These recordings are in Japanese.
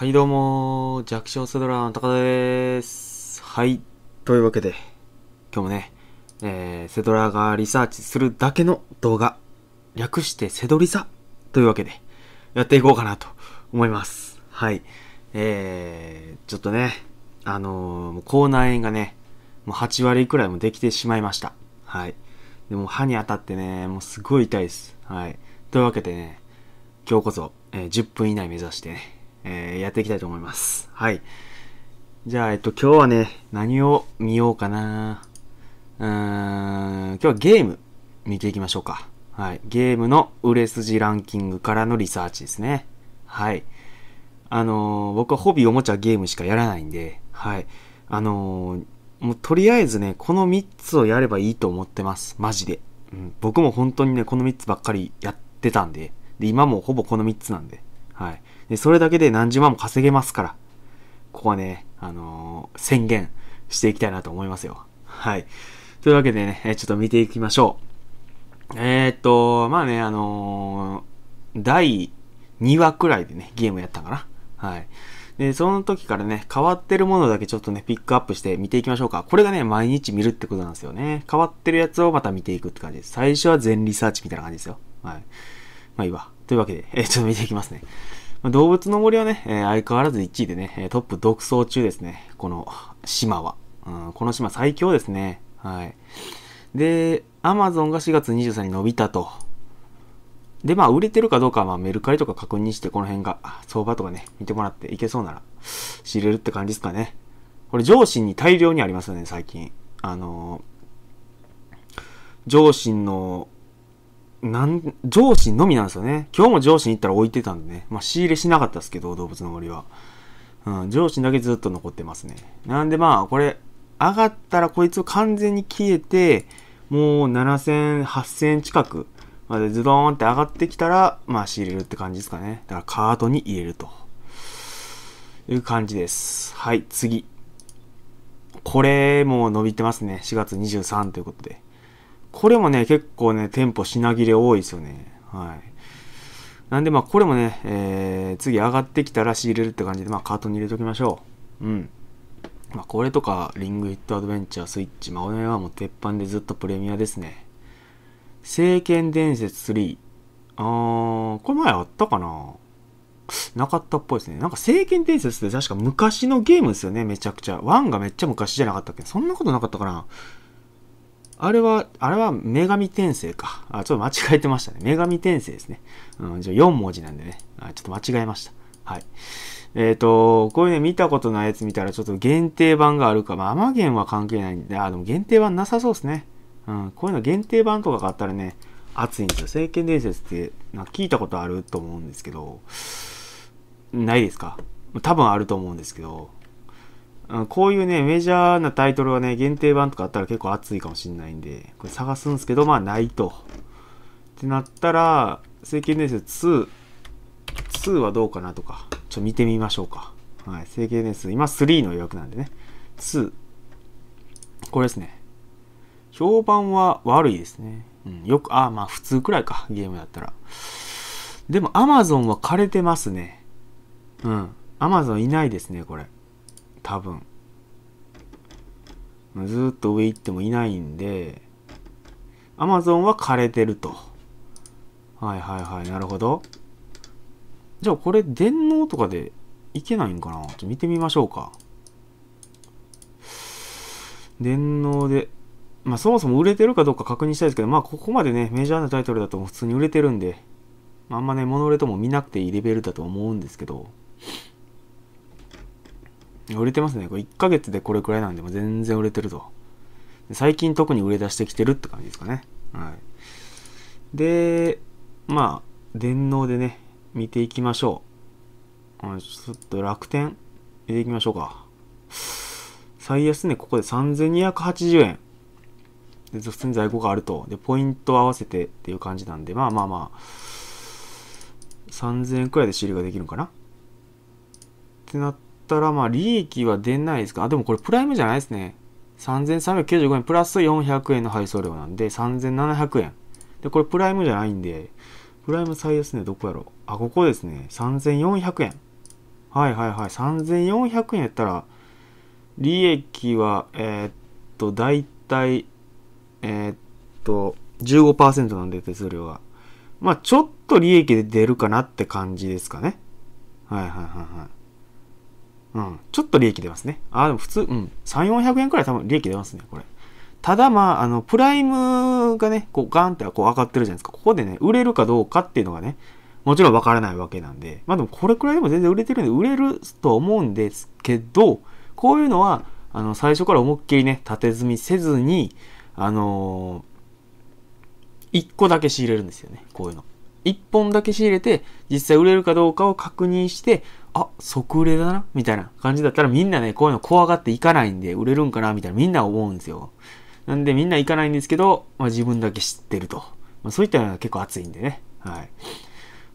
はいどうも、弱小セドラーの高田です。はい。というわけで、今日もね、えー、セドラーがリサーチするだけの動画、略してセドリサというわけで、やっていこうかなと思います。はい。えー、ちょっとね、あのー、口内炎がね、もう8割くらいもできてしまいました。はい。でも歯に当たってね、もうすごい痛いです。はい。というわけでね、今日こそ、えー、10分以内目指してね、えー、やっていきたいと思います。はい。じゃあ、えっと、今日はね、何を見ようかな。うーん、今日はゲーム見ていきましょうか。はい。ゲームの売れ筋ランキングからのリサーチですね。はい。あのー、僕はホビーおもちゃゲームしかやらないんで、はい。あのー、もうとりあえずね、この3つをやればいいと思ってます。マジで。うん、僕も本当にね、この3つばっかりやってたんで、で、今もほぼこの3つなんで、はい。で、それだけで何十万も稼げますから、ここはね、あのー、宣言していきたいなと思いますよ。はい。というわけでね、ちょっと見ていきましょう。えー、っと、まあね、あのー、第2話くらいでね、ゲームやったかな。はい。で、その時からね、変わってるものだけちょっとね、ピックアップして見ていきましょうか。これがね、毎日見るってことなんですよね。変わってるやつをまた見ていくって感じです。最初は全リサーチみたいな感じですよ。はい。まあいいわ。というわけで、えー、ちょっと見ていきますね。ま動物の森はね、え相変わらず1位でね、トップ独走中ですね。この島は。うん、この島最強ですね。はい。で、アマゾンが4月23日に伸びたと。で、まあ、売れてるかどうかは、まあ、メルカリとか確認して、この辺が、相場とかね、見てもらっていけそうなら、知れるって感じですかね。これ、上心に大量にありますよね、最近。あのー、上心のなん上司のみなんですよね。今日も上司に行ったら置いてたんでね。まあ、仕入れしなかったですけど、動物の森は。うん、上司だけずっと残ってますね。なんでまあ、これ、上がったらこいつ完全に消えて、もう7000、8000近くまでズドーンって上がってきたら、まあ仕入れるって感じですかね。だからカートに入れると。いう感じです。はい、次。これも伸びてますね。4月23ということで。これもね、結構ね、テンポ品切れ多いですよね。はい。なんでまあこれもね、えー、次上がってきたら仕入れるって感じで、まあカートに入れときましょう。うん。まあこれとか、リングヒットアドベンチャー、スイッチ、まあ俺はもう鉄板でずっとプレミアですね。聖剣伝説3。あー、これ前あったかななかったっぽいですね。なんか聖剣伝説って確か昔のゲームですよね、めちゃくちゃ。1がめっちゃ昔じゃなかったっけそんなことなかったかなあれは、あれは女神転生か。あ、ちょっと間違えてましたね。女神転生ですね。うん、じゃ4文字なんでね。あ、ちょっと間違えました。はい。えっ、ー、と、こういうね、見たことないやつ見たら、ちょっと限定版があるか。まあ、アマゲンは関係ないんで、あ、でも限定版なさそうですね。うん、こういうの限定版とか買ったらね、熱いんですよ。聖剣伝説って、な聞いたことあると思うんですけど、ないですか多分あると思うんですけど、うん、こういうね、メジャーなタイトルはね、限定版とかあったら結構熱いかもしんないんで、これ探すんですけど、まあないと。ってなったら、聖剣伝説2、2はどうかなとか、ちょ、見てみましょうか。はい、聖剣伝説、今3の予約なんでね。2、これですね。評判は悪いですね。うん、よく、あ、まあ普通くらいか、ゲームだったら。でも Amazon は枯れてますね。うん。Amazon いないですね、これ。多分ずっと上行ってもいないんで Amazon は枯れてるとはいはいはいなるほどじゃあこれ電脳とかでいけないんかなちょっと見てみましょうか電脳でまあそもそも売れてるかどうか確認したいですけどまあここまでねメジャーなタイトルだと普通に売れてるんであんまね物売れとも見なくていいレベルだと思うんですけど売れてますね。これ1ヶ月でこれくらいなんで、も全然売れてると。最近特に売れ出してきてるって感じですかね。はい。で、まあ、電脳でね、見ていきましょう。ちょっと楽天、見ていきましょうか。最安値、ね、ここで3280円。で、普通に在庫があると。で、ポイントを合わせてっていう感じなんで、まあまあまあ、3000円くらいで仕入れができるのかなってなって、ったら、まあ、利益は出ないですか。あ、でもこれプライムじゃないですね。3395円プラス400円の配送料なんで、3700円。で、これプライムじゃないんで、プライム最安値どこやろあ、ここですね。3400円。はいはいはい。3400円やったら、利益は、えー、っと、だいたい、えー、っと、15%なんで、手数料が。まあ、ちょっと利益で出るかなって感じですかね。はいはいはいはい。うん、ちょっと利益出ますね。あ、でも普通、うん、3、400円くらい多分利益出ますね、これ。ただまあ、あの、プライムがね、こうガンってこう上がってるじゃないですか。ここでね、売れるかどうかっていうのがね、もちろんわからないわけなんで、まあでもこれくらいでも全然売れてるんで、売れると思うんですけど、こういうのは、あの、最初から思いっきりね、縦積みせずに、あのー、1個だけ仕入れるんですよね、こういうの。1本だけ仕入れて、実際売れるかどうかを確認して、あ、即売れだな、みたいな感じだったらみんなね、こういうの怖がっていかないんで、売れるんかな、みたいなみんな思うんですよ。なんでみんな行かないんですけど、まあ、自分だけ知ってると。まあ、そういったのは結構熱いんでね。はい。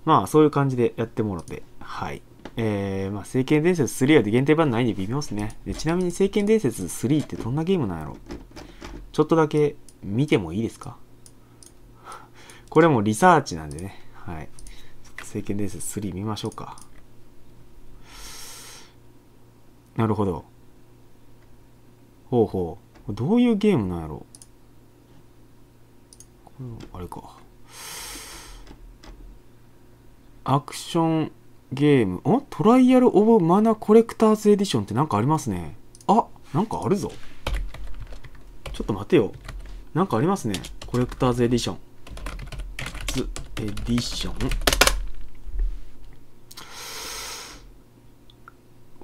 まあそういう感じでやってもらって、はい。えー、まあ、聖剣伝説3は限定版ないんで微妙ですね。で、ちなみに聖剣伝説3ってどんなゲームなんやろちょっとだけ見てもいいですかこれもリサーチなんでね。はい。政権伝説3見ましょうか。なるほど。ほうほう。どういうゲームなんやろこれあれか。アクションゲーム。おトライアル・オブ・マナ・コレクターズ・エディションってなんかありますね。あなんかあるぞ。ちょっと待てよ。なんかありますね。コレクターズ・エディション。エディション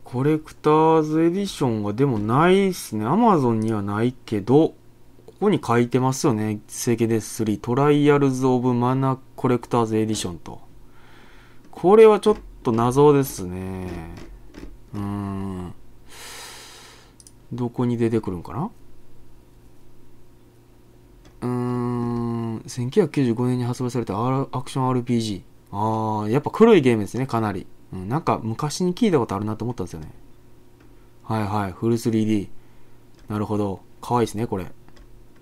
コレクターズエディションがでもないっすね。アマゾンにはないけど、ここに書いてますよね。整デで3、トライアルズ・オブ・マナ・コレクターズ・エディションと。これはちょっと謎ですね。うーん。どこに出てくるんかな1995年に発売された、R、アクション RPG。ああ、やっぱ黒いゲームですね、かなり。うん、なんか昔に聞いたことあるなと思ったんですよね。はいはい、フル 3D。なるほど。かわいいですね、これ。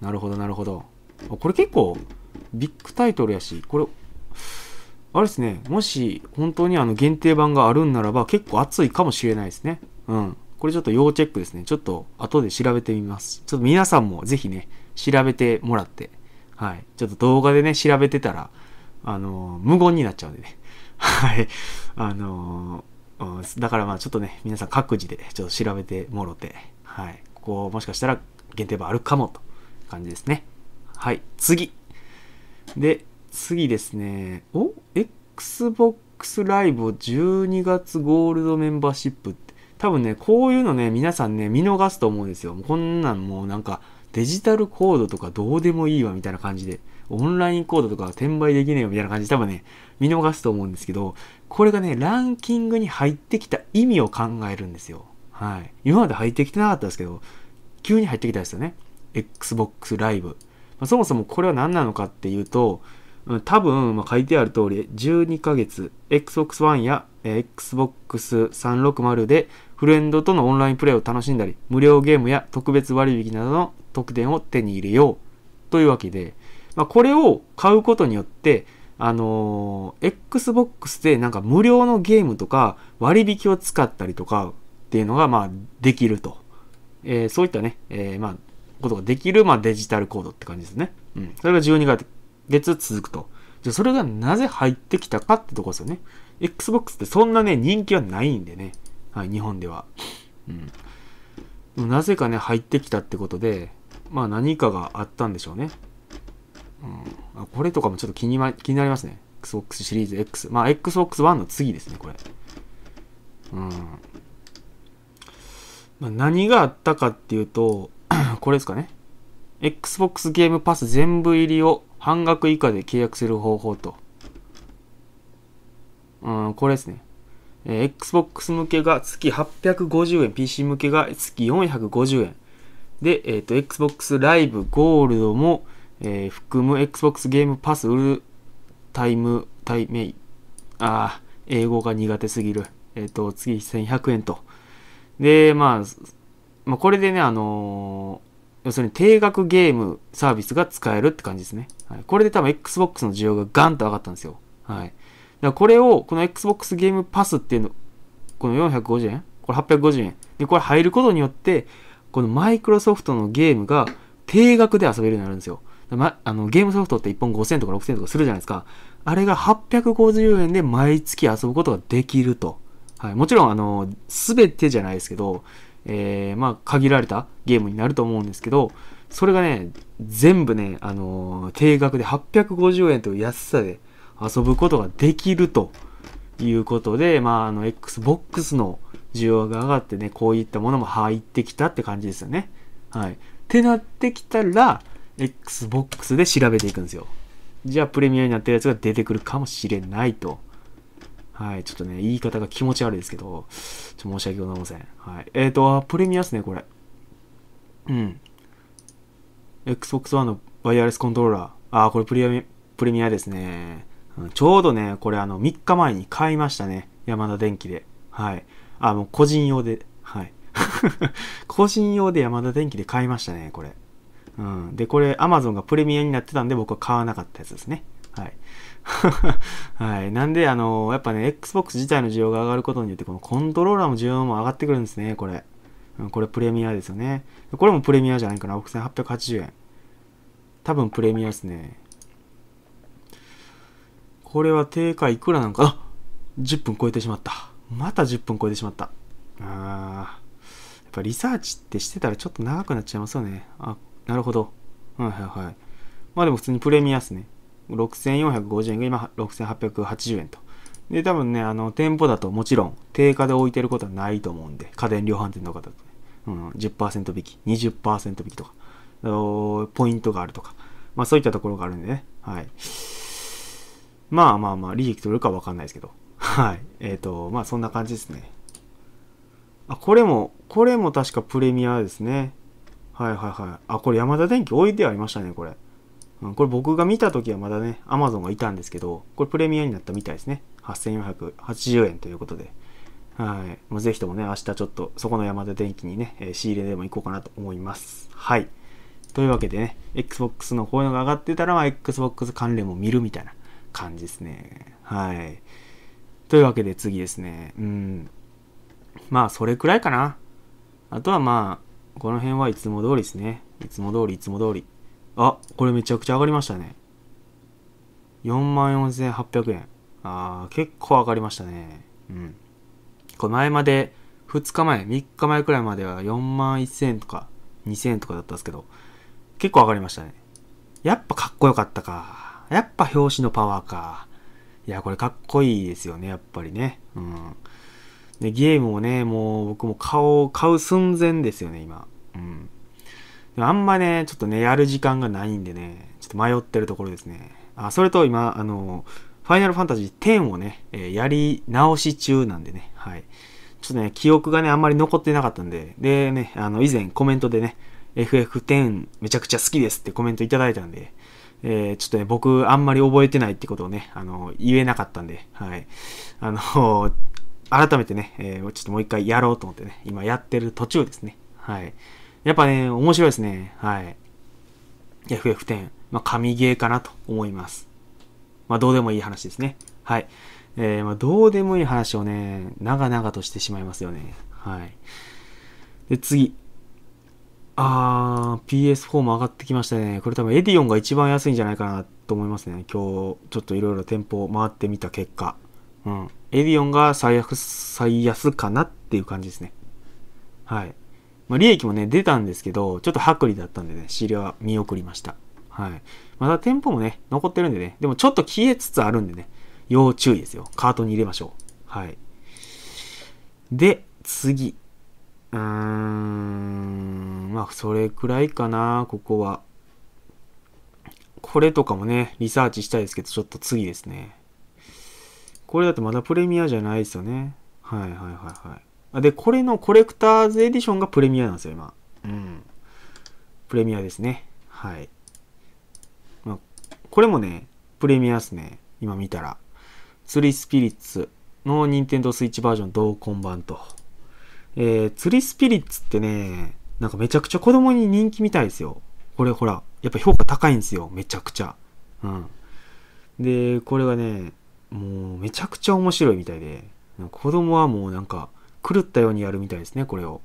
なるほど、なるほど。これ結構、ビッグタイトルやし、これ、あれですね、もし本当にあの限定版があるんならば結構熱いかもしれないですね。うん。これちょっと要チェックですね。ちょっと後で調べてみます。ちょっと皆さんもぜひね、調べてもらってはい。ちょっと動画でね、調べてたら、あのー、無言になっちゃうんでね。はい。あのー、だからまあちょっとね、皆さん各自でちょっと調べてもろて、はい。ここもしかしたら限定版あるかもと感じですね。はい。次。で、次ですね。お ?Xbox Live 12月ゴールドメンバーシップって。多分ね、こういうのね、皆さんね、見逃すと思うんですよ。こんなんもうなんか、デジタルコードとかどうでもいいわみたいな感じで、オンラインコードとか転売できねえよみたいな感じで多分ね、見逃すと思うんですけど、これがね、ランキングに入ってきた意味を考えるんですよ。はい。今まで入ってきてなかったですけど、急に入ってきたんですよね。Xbox Live。まあ、そもそもこれは何なのかっていうと、多分、まあ、書いてある通り、12ヶ月、Xbox One や、え Xbox 360でフレンドとのオンラインプレイを楽しんだり、無料ゲームや特別割引などの特典を手に入れようというわけで、まあ、これを買うことによって、あのー、Xbox でなんか無料のゲームとか割引を使ったりとかっていうのが、まあ、できると。えー、そういったね、えー、まあ、ことができる、まあ、デジタルコードって感じですね。うん。それが12月続くと。じゃそれがなぜ入ってきたかってとこですよね。Xbox ってそんなね、人気はないんでね。はい、日本では。うん。なぜかね、入ってきたってことで、まあ何かがあったんでしょうね。うん。あ、これとかもちょっと気に,、ま、気になりますね。Xbox シリーズ X。まあ x b o x One の次ですね、これ。うん。まあ、何があったかっていうと、これですかね。Xbox ゲームパス全部入りを半額以下で契約する方法と。うん、これですね。えー、Xbox 向けが月850円、PC 向けが月450円。で、えっ、ー、と、Xbox Live Gold も、えー、含む Xbox ゲームパスウルタイム、タイメイ、あ英語が苦手すぎる。えっ、ー、と、次1100円と。で、まあ、まあ、これでね、あのー要するに定額ゲームサービスが使えるって感じですね。はい、これで多分 Xbox の需要がガンと上がったんですよ。はい。だからこれを、この Xbox ゲームパスっていうの、この450円これ850円。で、これ入ることによって、このマイクロソフトのゲームが定額で遊べるようになるんですよ。ま、あのゲームソフトって1本5000とか6000とかするじゃないですか。あれが850円で毎月遊ぶことができると。はい。もちろん、あの、すべてじゃないですけど、えー、まあ、限られたゲームになると思うんですけど、それがね、全部ね、あのー、定額で850円という安さで遊ぶことができるということで、まあ、あの、Xbox の需要が上がってね、こういったものも入ってきたって感じですよね。はい。ってなってきたら、Xbox で調べていくんですよ。じゃあ、プレミアになってるやつが出てくるかもしれないと。はい。ちょっとね、言い方が気持ち悪いですけど、ちょっと申し訳ございません。はい。えっ、ー、と、プレミアですね、これ。うん。Xbox One のワイヤレスコントローラー。ああ、これプレミア、プレミアですね。ちょうどね、これあの、3日前に買いましたね。山田電機で。はい。あ、もう個人用で。はい。個人用で山田電機で買いましたね、これ。うん。で、これ、Amazon がプレミアになってたんで、僕は買わなかったやつですね。はい。はい。なんで、あの、やっぱね、Xbox 自体の需要が上がることによって、このコントローラーも需要も上がってくるんですね、これ。うん、これプレミアですよね。これもプレミアじゃないかな、6880円。多分プレミアですね。これは定価いくらなんか、あ !10 分超えてしまった。また10分超えてしまった。あー。やっぱリサーチってしてたらちょっと長くなっちゃいますよね。あ、なるほど。はいはいはい。まあでも普通にプレミアっすね。6450円が今6880円と。で、多分ね、あの、店舗だともちろん定価で置いてることはないと思うんで、家電量販店とかだとね、うん、10%引き、20%引きとか、ポイントがあるとか、まあそういったところがあるんでね、はい。まあまあまあ、利益取るかわかんないですけど、はい。えっ、ー、と、まあそんな感じですね。あ、これも、これも確かプレミアですね。はいはいはい。あ、これ山田電機置いてありましたね、これ。うん、これ僕が見た時はまだね、Amazon がいたんですけど、これプレミアになったみたいですね。8480円ということで。はい。もうぜひともね、明日ちょっとそこの山田電機にね、えー、仕入れでも行こうかなと思います。はい。というわけでね、Xbox のこういうのが上がってたら、まあ、Xbox 関連も見るみたいな感じですね。はい。というわけで次ですね。うん。まあ、それくらいかな。あとはまあ、この辺はいつも通りですね。いつも通り、いつも通り。あ、これめちゃくちゃ上がりましたね。44,800円。あー、結構上がりましたね。うん。これ前まで、2日前、3日前くらいまでは4万1000円とか2000円とかだったんですけど、結構上がりましたね。やっぱかっこよかったか。やっぱ表紙のパワーか。いや、これかっこいいですよね、やっぱりね。うん。で、ゲームをね、もう僕も顔、買う寸前ですよね、今。あんまね、ちょっとね、やる時間がないんでね、ちょっと迷ってるところですね。あ、それと今、あの、ファイナルファンタジー10をね、えー、やり直し中なんでね、はい。ちょっとね、記憶がね、あんまり残ってなかったんで、でね、あの、以前コメントでね、FF10 めちゃくちゃ好きですってコメントいただいたんで、えー、ちょっとね、僕あんまり覚えてないってことをね、あの、言えなかったんで、はい。あの、改めてね、えー、ちょっともう一回やろうと思ってね、今やってる途中ですね。はい。やっぱね、面白いですね。はい。FF10。まあ、神ゲーかなと思います。まあ、どうでもいい話ですね。はい。えー、まあ、どうでもいい話をね、長々としてしまいますよね。はい。で、次。あー、PS4 も上がってきましたね。これ多分エディオンが一番安いんじゃないかなと思いますね。今日、ちょっといろいろ店舗を回ってみた結果。うん。エディオンが最悪、最安かなっていう感じですね。はい。まあ、利益もね、出たんですけど、ちょっと薄利だったんでね、仕入れは見送りました。はい。また店舗もね、残ってるんでね、でもちょっと消えつつあるんでね、要注意ですよ。カートに入れましょう。はい。で、次。うーん、まあ、それくらいかな、ここは。これとかもね、リサーチしたいですけど、ちょっと次ですね。これだとまだプレミアじゃないですよね。はいはいはいはい。で、これのコレクターズエディションがプレミアなんですよ、今。うん。プレミアですね。はい。まあ、これもね、プレミアですね。今見たら。釣りスピリッツの任天堂 switch バージョン同梱版と。えー、釣りスピリッツってね、なんかめちゃくちゃ子供に人気みたいですよ。これほら、やっぱ評価高いんですよ。めちゃくちゃ。うん。で、これがね、もうめちゃくちゃ面白いみたいで、子供はもうなんか、狂ったようにやるみたいですね、これを。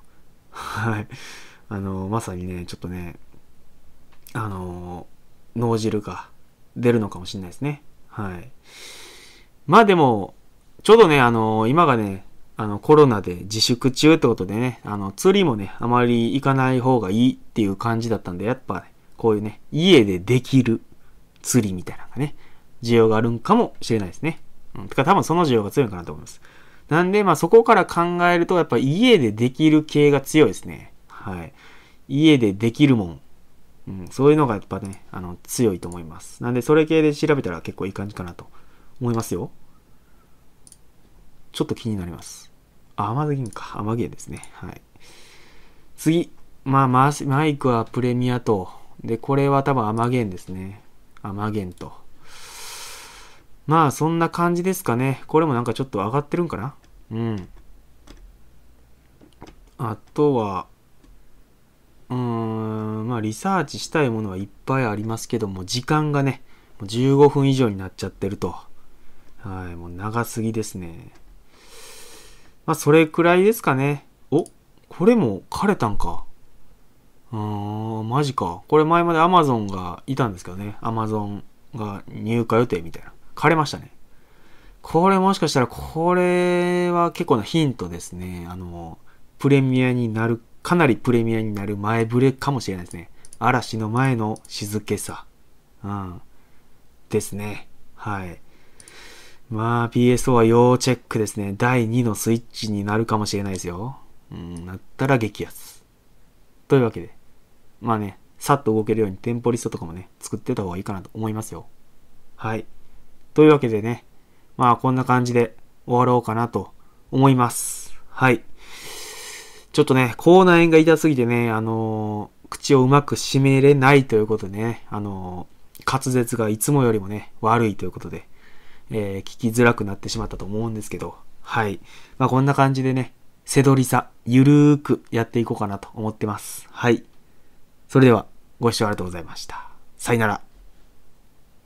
はい。あの、まさにね、ちょっとね、あの、脳汁が出るのかもしれないですね。はい。まあでも、ちょうどね、あの、今がね、あの、コロナで自粛中ってことでね、あの、釣りもね、あまり行かない方がいいっていう感じだったんで、やっぱ、ね、こういうね、家でできる釣りみたいなのがね、需要があるんかもしれないですね。うん。てか多分その需要が強いかなと思います。なんで、まあそこから考えると、やっぱ家でできる系が強いですね。はい。家でできるもん。うん、そういうのがやっぱね、あの、強いと思います。なんで、それ系で調べたら結構いい感じかなと思いますよ。ちょっと気になります。あ、甘銀か。甘銀ですね。はい。次。まあ、マイクはプレミアと。で、これは多分甘銀ですね。甘銀と。まあ、そんな感じですかね。これもなんかちょっと上がってるんかなうん。あとは、うーん、まあ、リサーチしたいものはいっぱいありますけども、時間がね、もう15分以上になっちゃってると。はい、もう長すぎですね。まあ、それくらいですかね。お、これも枯れたんか。うーん、マジか。これ前まで Amazon がいたんですけどね。Amazon が入荷予定みたいな。枯れましたね。これもしかしたら、これは結構なヒントですね。あの、プレミアになる、かなりプレミアになる前触れかもしれないですね。嵐の前の静けさ。うん。ですね。はい。まあ、PSO は要チェックですね。第2のスイッチになるかもしれないですよ。うん、なったら激ツ。というわけで。まあね、さっと動けるようにテンポリストとかもね、作ってた方がいいかなと思いますよ。はい。というわけでね、まあこんな感じで終わろうかなと思います。はい。ちょっとね、口内炎が痛すぎてね、あのー、口をうまく閉めれないということでね、あのー、滑舌がいつもよりもね、悪いということで、えー、聞きづらくなってしまったと思うんですけど、はい。まあこんな感じでね、せどりさ、ゆるーくやっていこうかなと思ってます。はい。それでは、ご視聴ありがとうございました。さよなら。